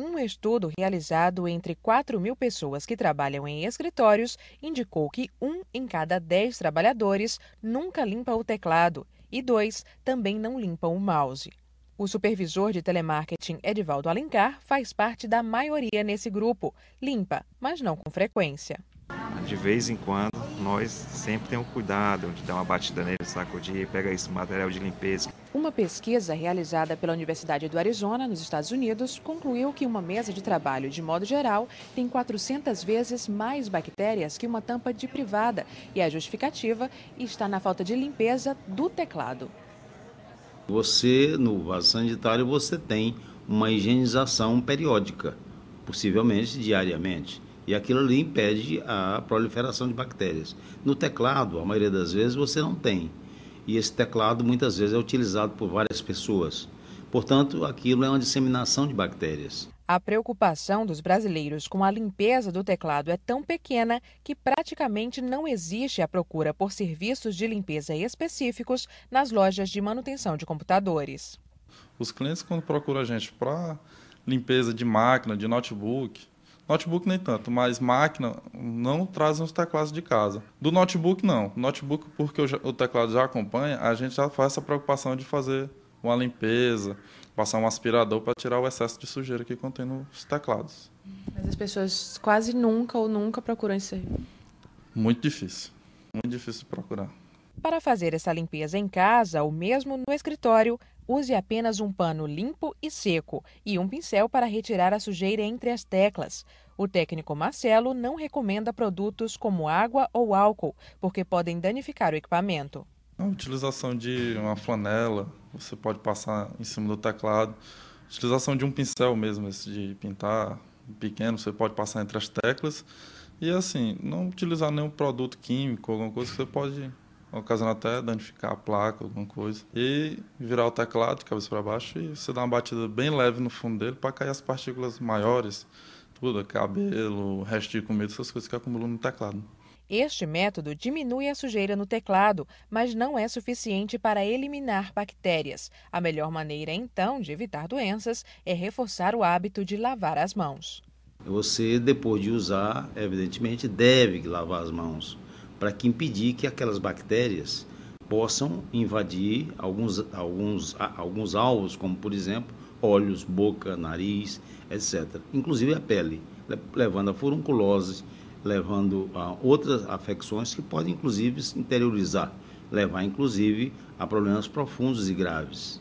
Um estudo realizado entre 4 mil pessoas que trabalham em escritórios indicou que um em cada 10 trabalhadores nunca limpa o teclado e dois também não limpam o mouse. O supervisor de telemarketing Edivaldo Alencar faz parte da maioria nesse grupo, limpa, mas não com frequência de vez em quando, nós sempre temos cuidado de dar uma batida nele, sacudir, pega esse material de limpeza. Uma pesquisa realizada pela Universidade do Arizona, nos Estados Unidos, concluiu que uma mesa de trabalho, de modo geral, tem 400 vezes mais bactérias que uma tampa de privada. E a justificativa está na falta de limpeza do teclado. Você, no vaso sanitário, você tem uma higienização periódica, possivelmente diariamente. E aquilo ali impede a proliferação de bactérias. No teclado, a maioria das vezes, você não tem. E esse teclado muitas vezes é utilizado por várias pessoas. Portanto, aquilo é uma disseminação de bactérias. A preocupação dos brasileiros com a limpeza do teclado é tão pequena que praticamente não existe a procura por serviços de limpeza específicos nas lojas de manutenção de computadores. Os clientes, quando procuram a gente para limpeza de máquina, de notebook, Notebook nem tanto, mas máquina não trazem os teclados de casa. Do notebook, não. Notebook, porque o teclado já acompanha, a gente já faz essa preocupação de fazer uma limpeza, passar um aspirador para tirar o excesso de sujeira que contém nos teclados. Mas as pessoas quase nunca ou nunca procuram isso aí. Muito difícil. Muito difícil procurar. Para fazer essa limpeza em casa ou mesmo no escritório, use apenas um pano limpo e seco e um pincel para retirar a sujeira entre as teclas. O técnico Marcelo não recomenda produtos como água ou álcool, porque podem danificar o equipamento. A utilização de uma flanela, você pode passar em cima do teclado. utilização de um pincel mesmo, esse de pintar pequeno, você pode passar entre as teclas. E assim, não utilizar nenhum produto químico, alguma coisa que você pode ocasionando até danificar a placa, alguma coisa. E virar o teclado de cabeça para baixo e você dá uma batida bem leve no fundo dele para cair as partículas maiores, tudo, cabelo, resto de comida, essas coisas que acumulam no teclado. Este método diminui a sujeira no teclado, mas não é suficiente para eliminar bactérias. A melhor maneira, então, de evitar doenças é reforçar o hábito de lavar as mãos. Você, depois de usar, evidentemente, deve lavar as mãos para que impedir que aquelas bactérias possam invadir alguns, alguns, alguns alvos, como por exemplo olhos, boca, nariz, etc. Inclusive a pele, levando a furunculose, levando a outras afecções que podem inclusive se interiorizar, levar inclusive a problemas profundos e graves.